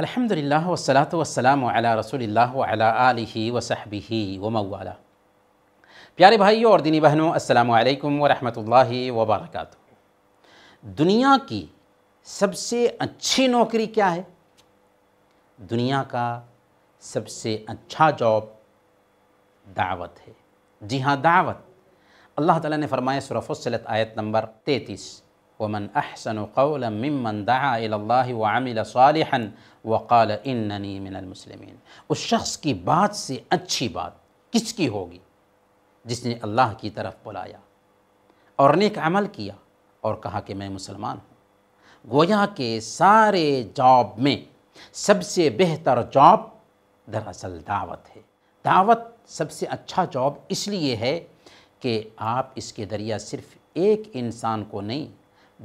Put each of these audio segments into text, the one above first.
अलहमदिल्ला वसलात वसलाम अला रसोल्ला अला आलि व वमवाला प्यारे भाइयों और दीनी बहनों असलकम वरहमल वबरक दुनिया की सबसे अच्छी नौकरी क्या है दुनिया का सबसे अच्छा जॉब दावत है जी हाँ दावत अल्लाह ताला ने फरमाया सुरफ़ुसलत आयत नंबर तैतीस वमन अहसन कौल ममन दा वामिल सालहन वक़ाल इन्नी मिनलमसलमिन उस शख्स की बात से अच्छी बात किसकी होगी जिसने अल्लाह की तरफ बुलाया और नेक अमल किया और कहा कि मैं मुसलमान हूँ गोया के सारे जॉब में सबसे बेहतर जॉब दरअसल दावत है दावत सबसे अच्छा जॉब इसलिए है कि आप इसके ज़रिया सिर्फ़ एक इंसान को नहीं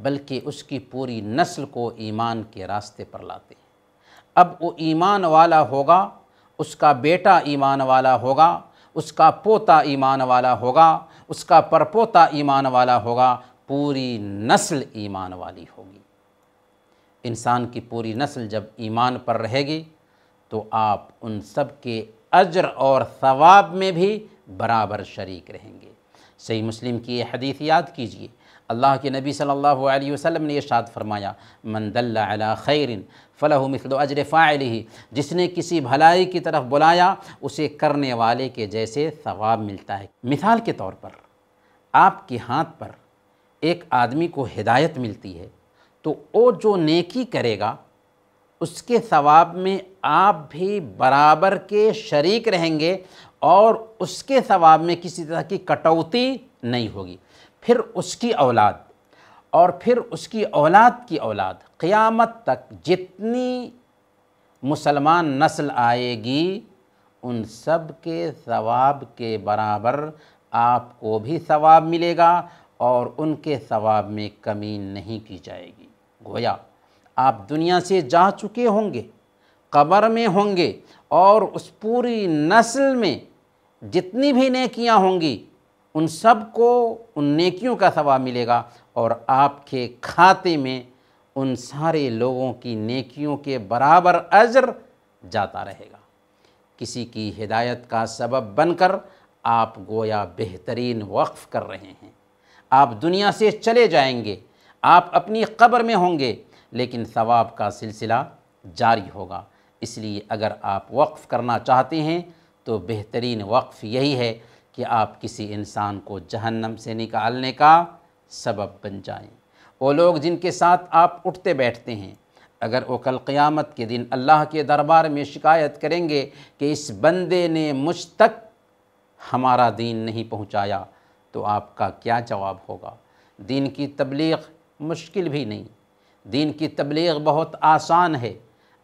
बल्कि उसकी पूरी नस्ल को ईमान के रास्ते पर लाते हैं अब वो ईमान वाला होगा उसका बेटा ईमान वाला होगा उसका पोता ईमान वाला होगा उसका परपोता ईमान वाला होगा पूरी नस्ल ईमान वाली होगी इंसान की पूरी नस्ल जब ईमान पर रहेगी तो आप उन सब के अजर और सवाब में भी बराबर शरीक रहेंगे सही मुस्लिम की ये हदीस याद कीजिए अल्लाह के नबी सल्लल्लाहु अलैहि वसल्लम ने इरशाद फरमाया मन दल्ला खैरिन फ़लह मिसल अजर फ़ाल ही जिसने किसी भलाई की तरफ बुलाया उसे करने वाले के जैसे सवाब मिलता है मिसाल के तौर पर आपके हाथ पर एक आदमी को हिदायत मिलती है तो वो जो नेकी करेगा उसके सवाब में आप भी बराबर के शरीक रहेंगे और उसके सवाब में किसी तरह की कटौती नहीं होगी फिर उसकी औलाद और फिर उसकी औलाद की औलाद क़यामत तक जितनी मुसलमान नस्ल आएगी उन सब के सवाब के बराबर आपको भी सवाब मिलेगा और उनके सवाब में कमी नहीं की जाएगी गोया आप दुनिया से जा चुके होंगे कब्र में होंगे और उस पूरी नस्ल में जितनी भी नेकियां होंगी उन सब को उन नेकियों का सवाब मिलेगा और आपके खाते में उन सारे लोगों की नेकियों के बराबर अजर जाता रहेगा किसी की हिदायत का सबब बनकर आप गोया बेहतरीन वक्फ़ कर रहे हैं आप दुनिया से चले जाएंगे आप अपनी कब्र में होंगे लेकिन सवाब का सिलसिला जारी होगा इसलिए अगर आप वक्फ़ करना चाहते हैं तो बेहतरीन वक्फ़ यही है कि आप किसी इंसान को जहन्नम से निकालने का सबब बन जाएं वो लोग जिनके साथ आप उठते बैठते हैं अगर वो कल क़यामत के दिन अल्लाह के दरबार में शिकायत करेंगे कि इस बंदे ने मुझ तक हमारा दीन नहीं पहुंचाया तो आपका क्या जवाब होगा दीन की तबलीग मुश्किल भी नहीं दीन की तबलीग बहुत आसान है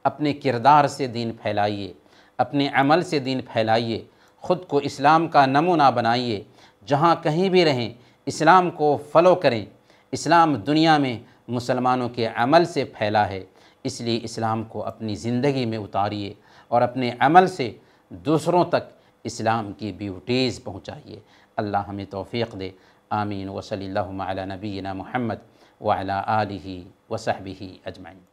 अपने किरदार से दीन फैलाइए अपने अमल से दीन फैलाइए ख़ुद को इस्लाम का नमूना बनाइए जहाँ कहीं भी रहें इस्लाम को फ़लो करें इस्लाम दुनिया में मुसलमानों के अमल से फैला है इसलिए इस्लाम को अपनी ज़िंदगी में उतारिए और अपने अमल से दूसरों तक इस्लाम की ब्यूटीज़ पहुँचाइए अल्लाह हमें तोफ़ी दे आमीन वसली नबीना महमद वाला आलि वसहबी अजमाइन